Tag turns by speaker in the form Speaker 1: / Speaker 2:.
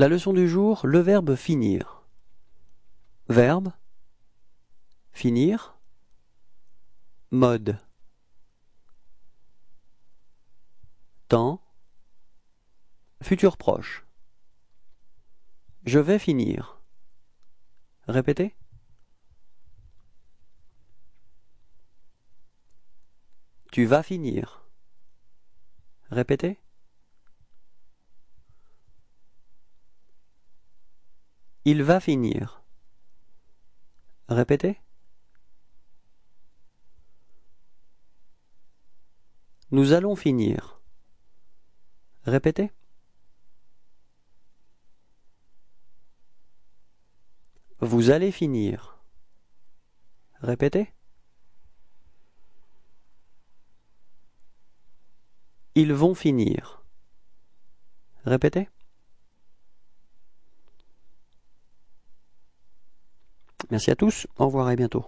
Speaker 1: La leçon du jour, le verbe finir. Verbe finir mode temps futur proche. Je vais finir. Répétez. Tu vas finir. Répétez. Il va finir. Répétez. Nous allons finir. Répétez. Vous allez finir. Répétez. Ils vont finir. Répétez. Merci à tous, au revoir et à bientôt.